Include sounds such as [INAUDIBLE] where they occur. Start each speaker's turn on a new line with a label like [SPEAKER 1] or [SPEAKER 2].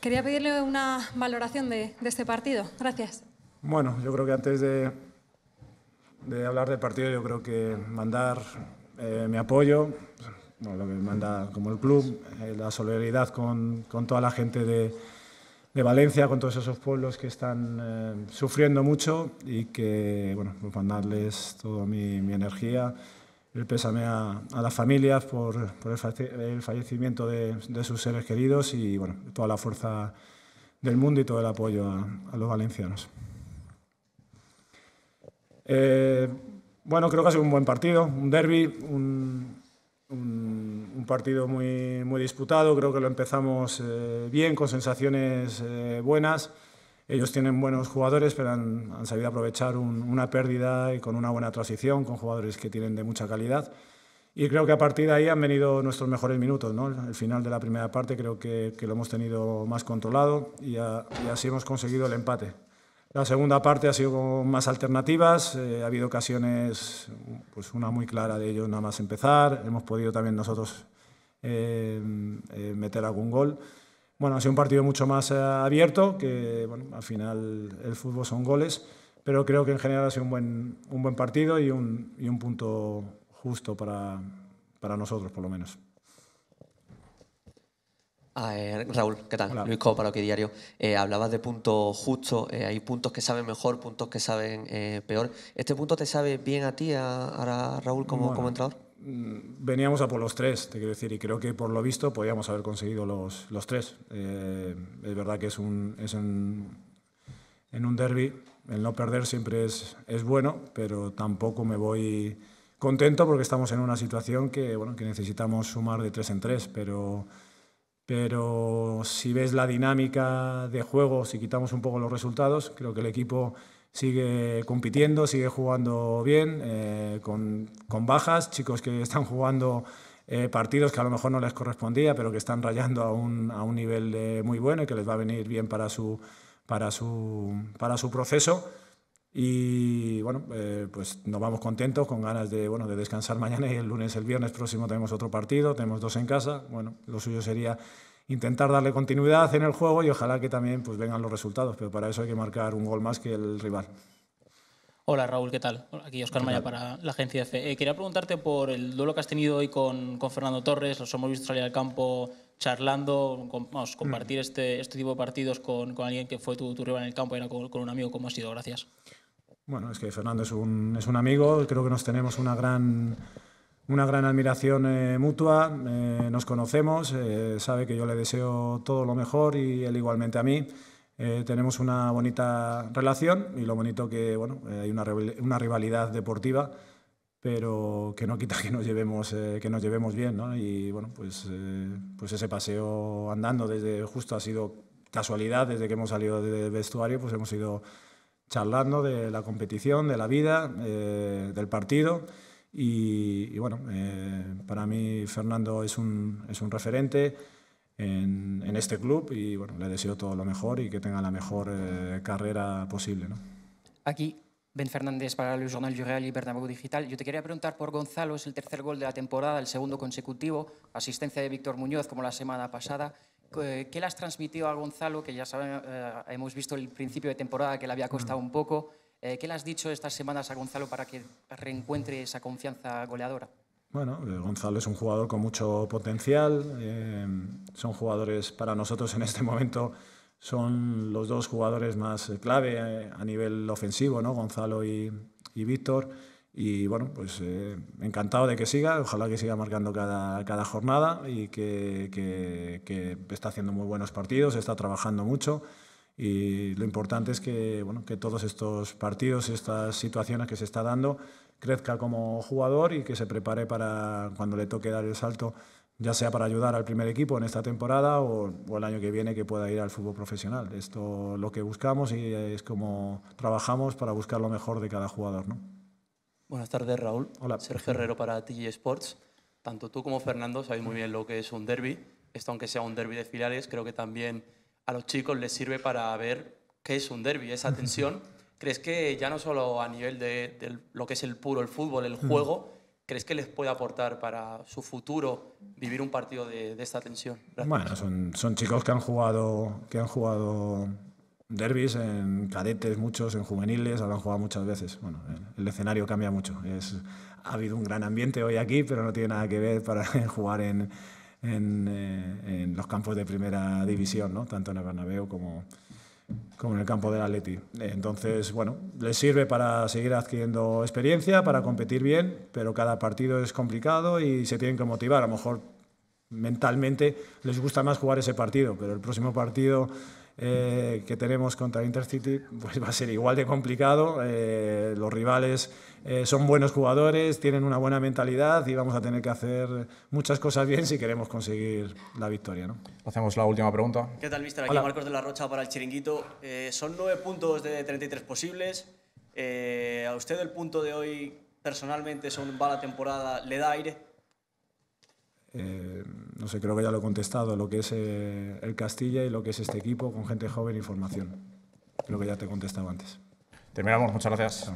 [SPEAKER 1] Quería pedirle una valoración de, este partido. Gracias. Bueno, yo creo que antes de, hablar del partido, yo creo que mandar eh, mi apoyo, lo que manda como el club, eh, la solidaridad con, toda la gente de, Valencia, con todos esos pueblos que están eh, sufriendo mucho y que, bueno, pues mandarles toda mi energía, el pésame a, a las familias por, el, fallecimiento de, sus seres queridos y bueno, toda la fuerza del mundo y todo el apoyo a, los valencianos. Eh, bueno, creo que ha sido un buen partido, un derby, un, partido muy, disputado. Creo que lo empezamos eh, bien, con sensaciones eh, buenas. Ellos tienen buenos jugadores, pero han, sabido aprovechar una pérdida y con una buena transición, con jugadores que tienen de mucha calidad. Y creo que a partir de ahí han venido nuestros mejores minutos. El final de la primera parte creo que, lo hemos tenido más controlado y, así hemos conseguido el empate. La segunda parte ha sido con más alternativas, eh, ha habido ocasiones, pues una muy clara de ellos nada más empezar, hemos podido también nosotros eh, eh, meter algún gol. Bueno, ha sido un partido mucho más eh, abierto, que al final el fútbol son goles, pero creo que en general ha sido un buen, un buen partido y un, y un punto justo para, para nosotros, por lo menos. Raúl, ¿qué tal? Luis Co, para diario. Eh, hablabas de punto justo, eh, hay puntos que saben mejor, puntos que saben peor. ¿Este punto te sabe bien a ti, a, Raúl, como, entrador? Mm, veníamos a por los tres, te quiero decir, y creo que por lo visto podíamos haber conseguido los, los tres. Eh, es verdad que es un, es en un derby el no perder siempre es, es bueno, pero tampoco me voy contento porque estamos en una situación que, bueno, que necesitamos sumar de tres en tres, pero, pero si ves la dinámica de juego, si quitamos un poco los resultados, creo que el equipo sigue compitiendo, sigue jugando bien, eh, con, con, bajas, chicos que están jugando eh, partidos que a lo mejor no les correspondía, pero que están rayando a un, a un nivel eh, muy bueno y que les va a venir bien para su, para su, para su proceso. Y bueno, pues nos vamos contentos, con ganas de, bueno, de descansar mañana y el lunes, el viernes próximo tenemos otro partido, tenemos dos en casa. Bueno, lo suyo sería intentar darle continuidad en el juego y ojalá que también pues, vengan los resultados, pero para eso hay que marcar un gol más que el rival. Hola Raúl, ¿qué tal? Aquí Oscar Maya para la agencia F. Eh, quería preguntarte por el duelo que has tenido hoy con, con Fernando Torres, los hemos visto salir al campo charlando, vamos, compartir mm. este, este tipo de partidos con, alguien que fue tu, rival en el campo, era con, con un amigo, ¿cómo ha sido? Gracias. Bueno, es que Fernando es es un amigo, creo que nos tenemos una gran una gran admiración eh, mutua, eh, nos conocemos, eh, sabe que yo le deseo todo lo mejor y él igualmente a mí. tenemos una bonita relación y lo bonito que bueno, hay una, una, rivalidad deportiva, pero que no quita [LAUGHS] que nos llevemos, que nos llevemos bien. ¿no? Y bueno, pues, pues ese paseo andando desde justo ha sido casualidad, desde que hemos salido del vestuario, pues hemos ido charlando de la competición, de la vida, del partido. Y, bueno, eh, para mí Fernando es un, es un referente en, este club y bueno, le deseo todo lo mejor y que tenga la mejor eh, carrera posible. Aquí, Ben Fernández para el Journal du y Bernabéu Digital. Yo te quería preguntar por Gonzalo, es el tercer gol de la temporada, el segundo consecutivo, asistencia de Víctor Muñoz como la semana pasada. ¿Qué le has transmitido a Gonzalo? Que ya sabemos, eh, hemos visto el principio de temporada que le había costado un poco. Eh, ¿Qué le has dicho estas semanas a Gonzalo para que reencuentre esa confianza goleadora? Bueno, eh, Gonzalo es un jugador con mucho potencial. Eh, son jugadores para nosotros en este momento, son los dos jugadores más clave a nivel ofensivo, ¿no? Gonzalo y, Víctor. Y bueno, pues encantado de que siga, ojalá que siga marcando cada, cada jornada y que, que, que está haciendo muy buenos partidos, está trabajando mucho y lo importante es que, bueno, que todos estos partidos, estas situaciones que se está dando, crezca como jugador y que se prepare para cuando le toque dar el salto, ya sea para ayudar al primer equipo en esta temporada o, o el año que viene que pueda ir al fútbol profesional. Esto es lo que buscamos y es como trabajamos para buscar lo mejor de cada jugador. ¿no? Buenas tardes, Raúl. Hola. Sergio Herrero para TG Sports. Tanto tú como Fernando sabéis muy bien lo que es un derby. Esto, aunque sea un derby de filiales, creo que también a los chicos les sirve para ver qué es un derby, esa tensión. ¿Crees que ya no solo a nivel de, lo que es el puro, el fútbol, el juego, crees que les puede aportar para su futuro vivir un partido de, de esta tensión? Bueno, son, son chicos que han jugado, que han jugado derbis en cadetes, muchos, en juveniles, han jugado muchas veces. Bueno, el escenario cambia mucho. Es, ha habido un gran ambiente hoy aquí, pero no tiene nada que ver para [LAUGHS] jugar en, eh, en, los campos de primera división, ¿no? tanto en el Bernabéu como, como en el campo del Atleti. Entonces, bueno, les sirve para seguir adquiriendo experiencia, para competir bien, pero cada partido es complicado y se tienen que motivar. A lo mejor mentalmente les gusta más jugar ese partido, pero el próximo partido eh, que tenemos contra Intercity pues va a ser igual de complicado. Eh, los rivales eh, son buenos jugadores, tienen una buena mentalidad y vamos a tener que hacer muchas cosas bien si queremos conseguir la victoria. ¿no? Hacemos la última pregunta. ¿Qué tal, mister? Aquí Marcos de la Rocha para el chiringuito. son nueve puntos de 33 posibles. ¿A usted el punto de hoy personalmente son va la temporada? ¿Le da aire? no sé, creo que ya lo he contestado, lo que es eh, el Castilla y lo que es este equipo con gente joven y formación. Creo que ya te he contestado antes. Terminamos, muchas gracias.